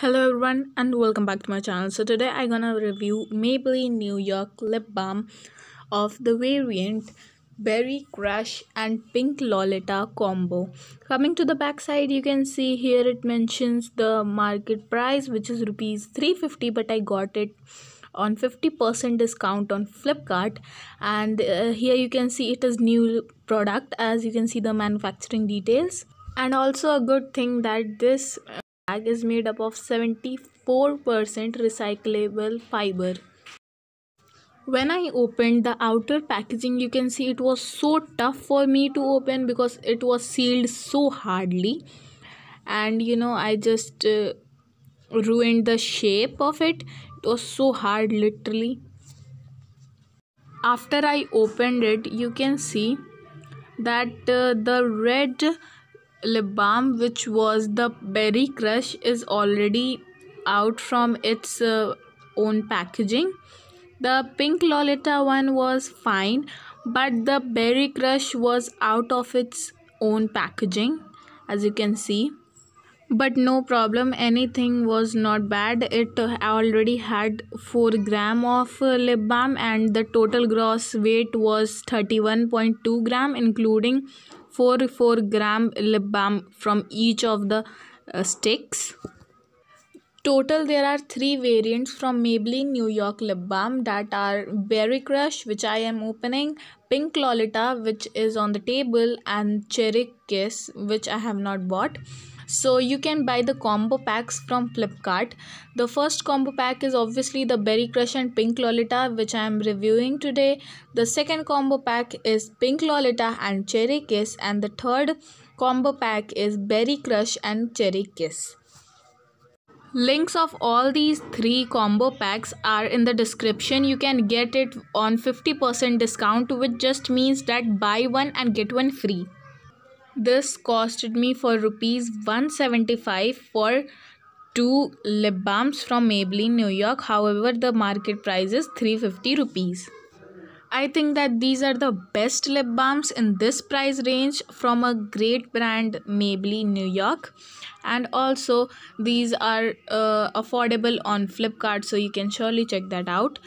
hello everyone and welcome back to my channel so today i'm gonna review maybelline new york lip balm of the variant berry crush and pink lolita combo coming to the back side you can see here it mentions the market price which is rupees 350 but i got it on 50% discount on flipkart and uh, here you can see it is new product as you can see the manufacturing details and also a good thing that this uh, bag is made up of 74% recyclable fiber. When I opened the outer packaging you can see it was so tough for me to open because it was sealed so hardly and you know I just uh, ruined the shape of it. It was so hard literally. After I opened it you can see that uh, the red lip balm which was the berry crush is already out from its uh, own packaging the pink lolita one was fine but the berry crush was out of its own packaging as you can see but no problem anything was not bad it already had 4 gram of uh, lip balm and the total gross weight was 31.2 gram including 4 4 gram lip balm from each of the uh, sticks total there are three variants from Maybelline New York lip balm that are Berry Crush which I am opening Pink Lolita which is on the table and Cherry Kiss which I have not bought so you can buy the combo packs from flipkart the first combo pack is obviously the berry crush and pink lolita which i am reviewing today the second combo pack is pink lolita and cherry kiss and the third combo pack is berry crush and cherry kiss Links of all these three combo packs are in the description. You can get it on 50% discount which just means that buy one and get one free. This costed me for rupees 175 for two lip balms from Maybelline New York. However, the market price is 350 rupees. I think that these are the best lip balms in this price range from a great brand Maybelline New York and also these are uh, affordable on Flipkart so you can surely check that out.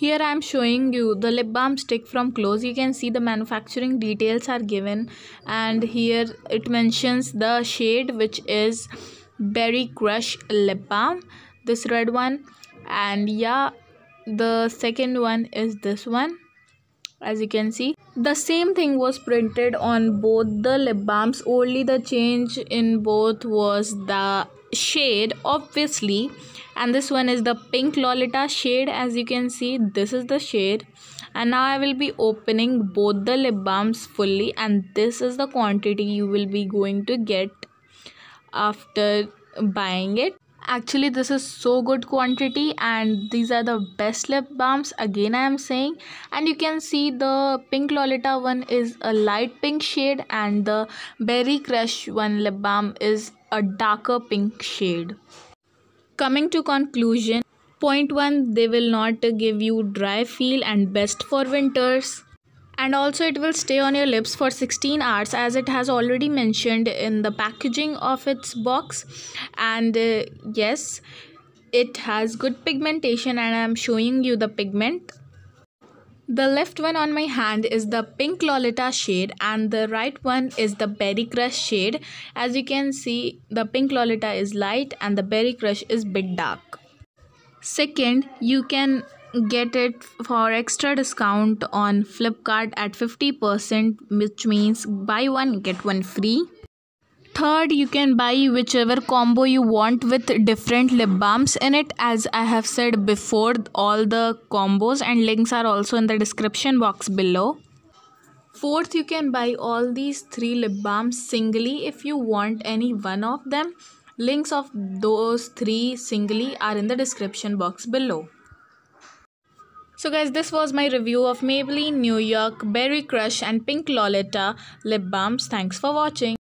Here I am showing you the lip balm stick from close. You can see the manufacturing details are given and here it mentions the shade which is Berry Crush Lip Balm. This red one and yeah the second one is this one as you can see the same thing was printed on both the lip balms only the change in both was the shade obviously and this one is the pink lolita shade as you can see this is the shade and now i will be opening both the lip balms fully and this is the quantity you will be going to get after buying it actually this is so good quantity and these are the best lip balms again i am saying and you can see the pink lolita one is a light pink shade and the berry crush one lip balm is a darker pink shade. Coming to conclusion, point 1 they will not give you dry feel and best for winters and also it will stay on your lips for 16 hours as it has already mentioned in the packaging of its box and uh, yes it has good pigmentation and i am showing you the pigment the left one on my hand is the pink Lolita shade and the right one is the Berry Crush shade. As you can see, the pink Lolita is light and the Berry Crush is bit dark. Second, you can get it for extra discount on Flipkart at 50% which means buy one get one free third you can buy whichever combo you want with different lip balms in it as i have said before all the combos and links are also in the description box below fourth you can buy all these three lip balms singly if you want any one of them links of those three singly are in the description box below so guys, this was my review of Maybelline New York Berry Crush and Pink Lolita lip balms. Thanks for watching.